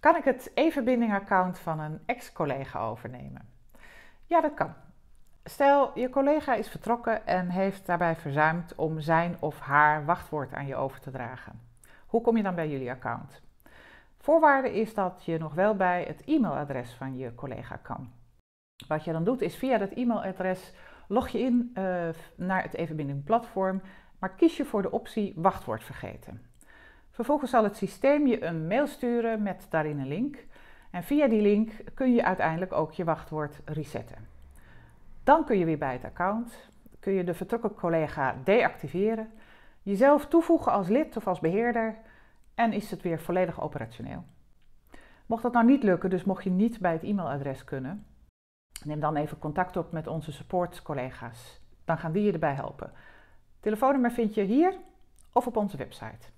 Kan ik het evenbinding account van een ex-collega overnemen? Ja, dat kan. Stel, je collega is vertrokken en heeft daarbij verzuimd om zijn of haar wachtwoord aan je over te dragen. Hoe kom je dan bij jullie account? Voorwaarde is dat je nog wel bij het e-mailadres van je collega kan. Wat je dan doet is via dat e-mailadres log je in eh, naar het evenbinding platform, maar kies je voor de optie wachtwoord vergeten. Vervolgens zal het systeem je een mail sturen met daarin een link. En via die link kun je uiteindelijk ook je wachtwoord resetten. Dan kun je weer bij het account, kun je de vertrokken collega deactiveren, jezelf toevoegen als lid of als beheerder en is het weer volledig operationeel. Mocht dat nou niet lukken, dus mocht je niet bij het e-mailadres kunnen, neem dan even contact op met onze supportcollega's. Dan gaan die je erbij helpen. Telefoonnummer vind je hier of op onze website.